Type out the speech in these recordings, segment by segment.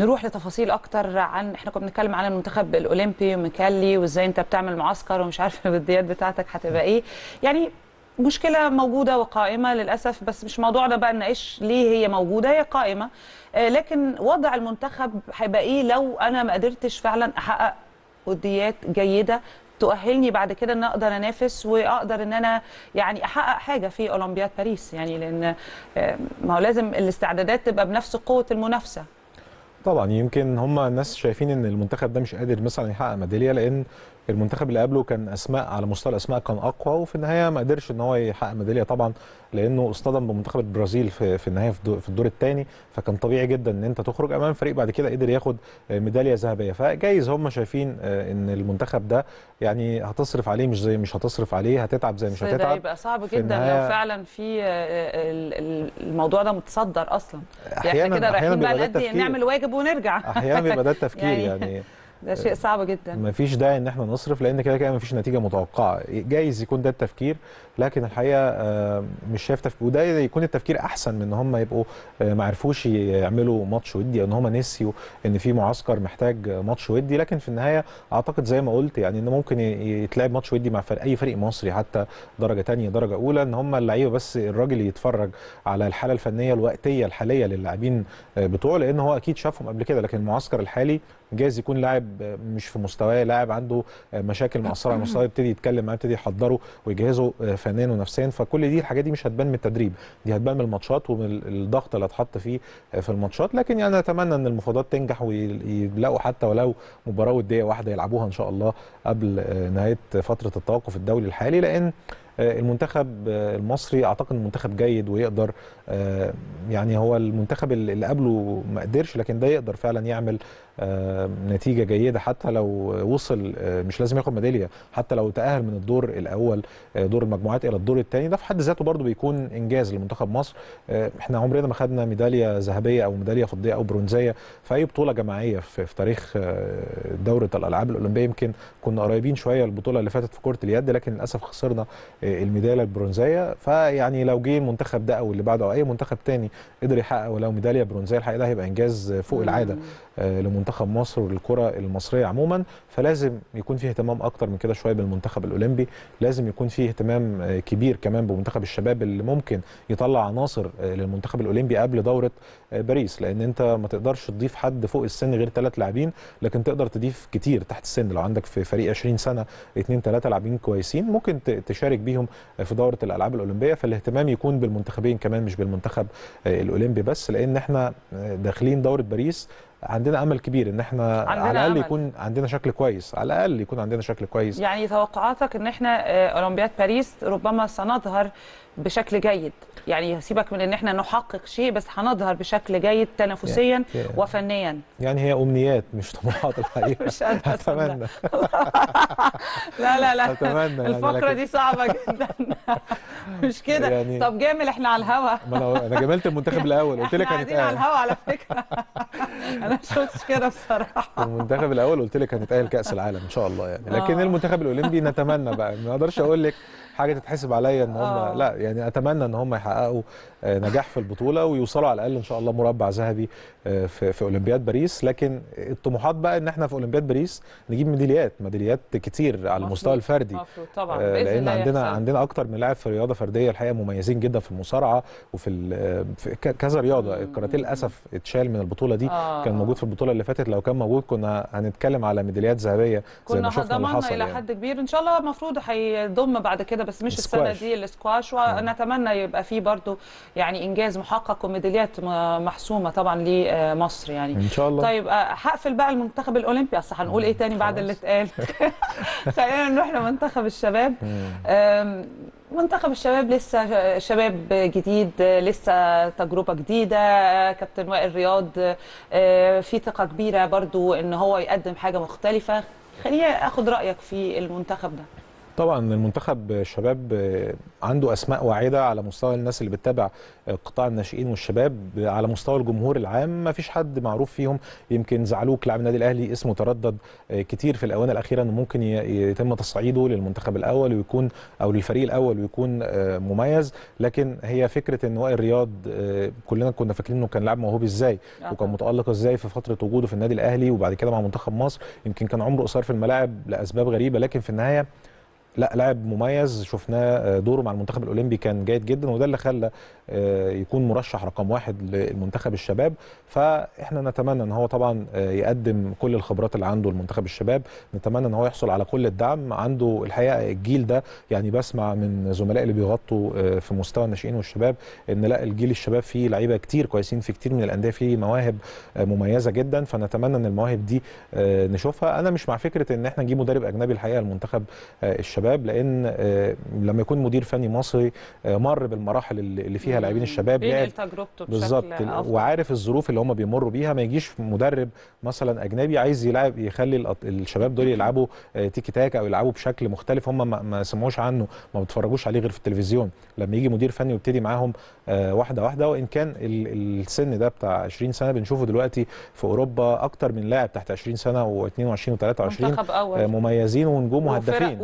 نروح لتفاصيل اكتر عن احنا كنا بنتكلم عن المنتخب الاولمبي وميكالي وازاي انت بتعمل معسكر ومش عارف الوديات بتاعتك هتبقى ايه يعني مشكله موجوده وقائمه للاسف بس مش موضوعنا بقى نناقش ليه هي موجوده هي قائمه آه، لكن وضع المنتخب هيبقى ايه لو انا ما قدرتش فعلا احقق وديات جيده تؤهلني بعد كده ان اقدر انافس واقدر ان انا يعني احقق حاجه في اولمبياد باريس يعني لان آه، ما هو لازم الاستعدادات تبقى بنفس قوه المنافسه طبعا يمكن هم الناس شايفين ان المنتخب ده مش قادر مثلا يحقق ميداليه لان المنتخب اللي قبله كان اسماء على مستوى الاسماء كان اقوى وفي النهايه ما قدرش ان هو يحقق ميداليه طبعا لانه اصطدم بمنتخب البرازيل في, في النهايه في الدور الثاني فكان طبيعي جدا ان انت تخرج امام فريق بعد كده قدر ياخد ميداليه ذهبيه فجايز هم شايفين آه، ان المنتخب ده يعني هتصرف عليه مش زي مش هتصرف عليه هتتعب زي مش إيه هتتعب يبقى صعب جدا لو فعلا في آه، آه، الموضوع ده متصدر اصلا يعني احيانا يعني كده رايحين بقى نعمل واجب ونرجع احيانا بيبقى ده التفكير يعني, يعني ده شيء صعب جدا مفيش داعي ان احنا نصرف لان كده كده مفيش نتيجه متوقعه جايز يكون ده التفكير لكن الحقيقه آه، مش شايف تفكير وده يكون التفكير احسن من ان هم يبقوا آه، ما عرفوش يعملوا ماتش ودي ان هم نسيوا ان في معسكر محتاج ماتش ودي لكن في النهايه اعتقد زي ما قلت يعني ان ممكن يتلعب ماتش ودي مع فرق اي فريق مصري حتى درجه ثانيه درجه اولى ان هم اللعيبه بس الراجل يتفرج على الحاله الفنيه الوقتيه الحاليه للاعبين آه، بتوعه لان هو اكيد شافهم قبل كده لكن المعسكر الحالي جايز يكون لاعب لاعب مش في مستواه لاعب عنده مشاكل مؤثره على المستوى يبتدي يتكلم معاه يبتدي يحضره ويجهزه فنيا ونفسيا فكل دي الحاجات دي مش هتبان من التدريب دي هتبان من الماتشات ومن الضغط اللي اتحط فيه في الماتشات لكن يعني اتمنى ان المفاوضات تنجح ويلاقوا حتى ولو مباراه وديه واحده يلعبوها ان شاء الله قبل نهايه فتره التوقف الدولي الحالي لان المنتخب المصري اعتقد منتخب جيد ويقدر آه، يعني هو المنتخب اللي قبله ما قدرش لكن ده يقدر فعلا يعمل آه، نتيجه جيده حتى لو وصل آه، مش لازم ياخد ميداليه حتى لو تاهل من الدور الاول آه، دور المجموعات الى الدور الثاني ده في حد ذاته برضو بيكون انجاز لمنتخب مصر احنا عمرنا ما خدنا ميداليه ذهبيه او ميداليه فضيه او برونزيه في اي بطوله جماعيه في, في تاريخ دوره الالعاب الاولمبيه يمكن كنا قريبين شويه البطوله اللي فاتت في كره اليد لكن للاسف خسرنا الميداليه البرونزيه فيعني لو جه المنتخب ده او اللي بعده او اي منتخب ثاني قدر يحقق ولو ميداليه برونزيه الحقيقه ده هيبقى انجاز فوق العاده لمنتخب منتخب مصر وللكره المصريه عموما فلازم يكون فيه اهتمام اكتر من كده شويه بالمنتخب الاولمبي لازم يكون فيه اهتمام آه، كبير كمان بمنتخب الشباب اللي ممكن يطلع عناصر آه، للمنتخب الاولمبي قبل دوره آه، باريس لان انت ما تقدرش تضيف حد فوق السن غير ثلاث لاعبين لكن تقدر تضيف كتير تحت السن لو عندك في فريق 20 سنه اثنين ثلاثه لاعبين كويسين ممكن تشارك بيهم في دوره الالعاب الاولمبيه فالاهتمام يكون بالمنتخبين كمان مش بالمنتخب الاولمبي بس لان احنا داخلين دوره باريس عندنا امل كبير ان احنا على الاقل يكون عندنا شكل كويس على الاقل يكون عندنا شكل كويس يعني توقعاتك ان احنا آه، اولمبياد باريس ربما سنظهر بشكل جيد يعني سيبك من ان احنا نحقق شيء بس هنظهر بشكل جيد تنافسيا يعني وفنيا يعني هي امنيات مش طموحات الحقيقه مش اتمنى لا لا لا اتمنى يعني، الفقره دي صعبه جدا مش كده يعني طب جامل احنا على الهوا انا جاملت المنتخب الاول قلت لك هنتقابل على الهوا على فكره انا ما شفتش كده بصراحه المنتخب الاول قلت لك هنتاهل كاس العالم ان شاء الله يعني لكن آه. المنتخب الاولمبي نتمنى بقى ما اقدرش اقول لك حاجه تتحسب عليا ان هم آه. لا يعني يعني اتمنى ان هم يحققوا آه، نجاح في البطوله ويوصلوا على الاقل ان شاء الله مربع ذهبي آه، في في اولمبياد باريس لكن الطموحات بقى ان احنا في اولمبياد باريس نجيب ميداليات ميداليات كتير على المستوى الفردي طبعا آه، لان عندنا عندنا اكتر من لاعب في رياضه فرديه الحقيقه مميزين جدا في المصارعه وفي كذا رياضه الكاراتيه للاسف اتشال من البطوله دي كان موجود في البطوله اللي فاتت لو كان موجود كنا هنتكلم على ميداليات ذهبيه زي ما شفنا الى يعني. حد كبير ان شاء الله المفروض هيضم بعد كده بس مش السنه دي السكواش آه، نتمنى يبقى فيه برضو يعني انجاز محقق وميداليات محسومه طبعا لمصر يعني ان شاء الله طيب آه، هقفل بقى المنتخب الاولمبي اصل هنقول ايه تاني بعد اللي اتقال خلينا نروح لمنتخب الشباب منتخب الشباب لسه شباب جديد لسه تجربه جديده آه، كابتن وائل رياض في ثقه كبيره برضو ان هو يقدم حاجه مختلفه خليني اخد رايك في المنتخب ده طبعا المنتخب الشباب عنده اسماء واعده على مستوى الناس اللي بتتابع قطاع الناشئين والشباب على مستوى الجمهور العام ما فيش حد معروف فيهم يمكن زعلوك لاعب النادي الاهلي اسمه تردد كتير في الاونه الاخيره انه ممكن يتم تصعيده للمنتخب الاول ويكون او للفريق الاول ويكون آه، مميز لكن هي فكره ان وائل رياض آه، كلنا كنا فاكرين انه كان لاعب موهوب ازاي آه. وكان متالق ازاي في فتره وجوده في النادي الاهلي وبعد كده مع منتخب مصر يمكن كان عمره قصير في الملاعب لاسباب غريبه لكن في النهايه لا لاعب مميز شفناه آه، دوره مع المنتخب الاولمبي كان جيد جدا وده اللي خلى آه، يكون مرشح رقم واحد للمنتخب الشباب فاحنا نتمنى ان هو طبعا آه، يقدم كل الخبرات اللي عنده المنتخب الشباب نتمنى ان هو يحصل على كل الدعم عنده الحقيقه الجيل ده يعني بسمع من زملائي اللي بيغطوا في مستوى الناشئين والشباب ان لا الجيل الشباب فيه لعيبه كتير كويسين في كتير من الانديه فيه مواهب مميزه جدا فنتمنى ان المواهب دي نشوفها انا مش مع فكره ان احنا نجيب مدرب اجنبي الحقيقه المنتخب الشباب الشباب لان آه، لما يكون مدير فني مصري آه، مر بالمراحل اللي فيها لاعبين الشباب لعب تجربته بالظبط وعارف الظروف اللي هم بيمروا بيها ما يجيش مدرب مثلا اجنبي عايز يلعب يخلي الشباب دول يلعبوا آه، تيكي تاك او يلعبوا بشكل مختلف هم ما سمعوش عنه ما بيتفرجوش عليه غير في التلفزيون لما يجي مدير فني ويبتدي معاهم واحده واحده وان كان السن ده بتاع 20 سنه بنشوفه دلوقتي في اوروبا اكتر من لاعب تحت 20 سنه و22 و23 مميزين ونجوم وهدافين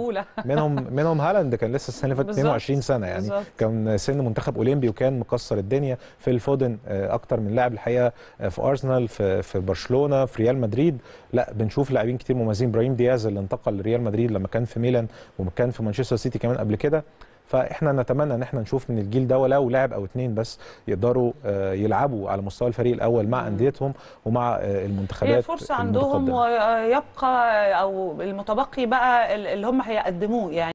منهم منهم هالاند كان لسه السنه اللي فاتت 22 سنه يعني بالزبط. كان سن منتخب اولمبي وكان مكسر الدنيا في الفودن آه، اكتر من لاعب الحقيقه آه، في ارسنال في في برشلونه في ريال مدريد لا بنشوف لاعبين كتير مميزين ابراهيم دياز اللي انتقل لريال مدريد لما كان في ميلان وكان في مانشستر سيتي كمان قبل كده فاحنا نتمنى ان احنا نشوف من الجيل ده ولو لاعب او اتنين بس يقدروا آه، يلعبوا على مستوى الفريق الاول مع انديتهم ومع آه، المنتخبات هي فرصه عندهم ويبقى او المتبقي بقى اللي هم هيقدموه يعني